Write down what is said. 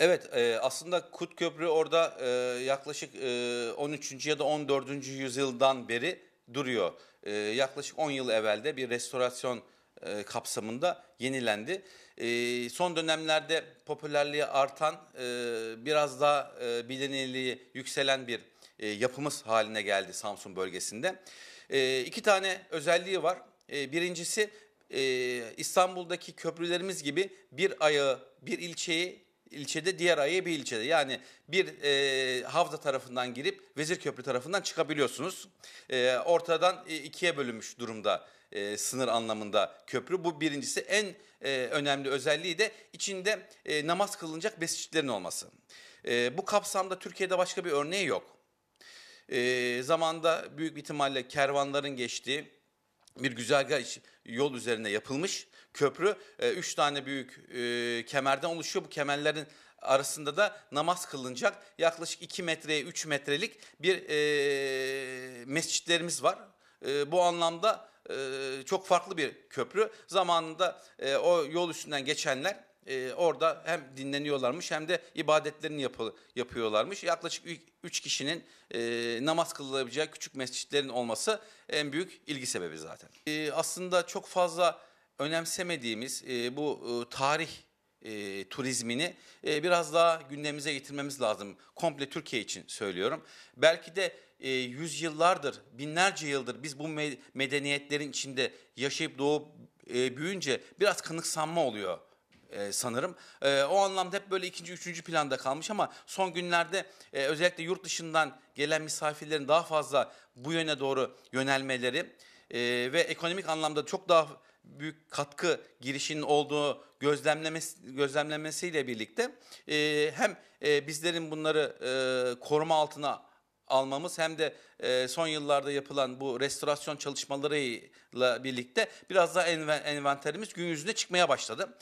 Evet e, aslında Kut Köprü orada e, yaklaşık e, 13. ya da 14. yüzyıldan beri duruyor. E, yaklaşık 10 yıl evvelde bir restorasyon e, kapsamında yenilendi. E, son dönemlerde popülerliği artan, e, biraz daha e, bilinirliği yükselen bir e, yapımız haline geldi Samsun bölgesinde. E, iki tane özelliği var. E, birincisi e, İstanbul'daki köprülerimiz gibi bir ayağı, bir ilçeyi ilçede diğer ayı bir ilçede. Yani bir e, Havza tarafından girip Vezirköprü tarafından çıkabiliyorsunuz. E, ortadan e, ikiye bölünmüş durumda e, sınır anlamında köprü. Bu birincisi en e, önemli özelliği de içinde e, namaz kılınacak besicilerin olması. E, bu kapsamda Türkiye'de başka bir örneği yok. E, zamanda büyük bir ihtimalle kervanların geçtiği bir güzergah yol üzerine yapılmış köprü. E, üç tane büyük e, kemerden oluşuyor. Bu kemerlerin arasında da namaz kılınacak yaklaşık 2 metreye 3 metrelik bir e, mescitlerimiz var. E, bu anlamda çok farklı bir köprü. Zamanında o yol üstünden geçenler e, orada hem dinleniyorlarmış hem de ibadetlerini yapı, yapıyorlarmış. Yaklaşık 3 kişinin e, namaz kılabileceği küçük mescitlerin olması en büyük ilgi sebebi zaten. E, aslında çok fazla önemsemediğimiz e, bu e, tarih e, turizmini e, biraz daha gündemimize getirmemiz lazım. Komple Türkiye için söylüyorum. Belki de e, yüzyıllardır, binlerce yıldır biz bu medeniyetlerin içinde yaşayıp doğup e, büyüyünce biraz kanıksanma oluyor e, sanırım. E, o anlamda hep böyle ikinci, üçüncü planda kalmış ama son günlerde e, özellikle yurt dışından gelen misafirlerin daha fazla bu yöne doğru yönelmeleri e, ve ekonomik anlamda çok daha büyük katkı girişinin olduğu gözlemlemesi, gözlemlemesiyle birlikte e, hem e, bizlerin bunları e, koruma altına almamız hem de e, son yıllarda yapılan bu restorasyon çalışmalarıyla birlikte biraz daha env envanterimiz gün yüzüne çıkmaya başladı.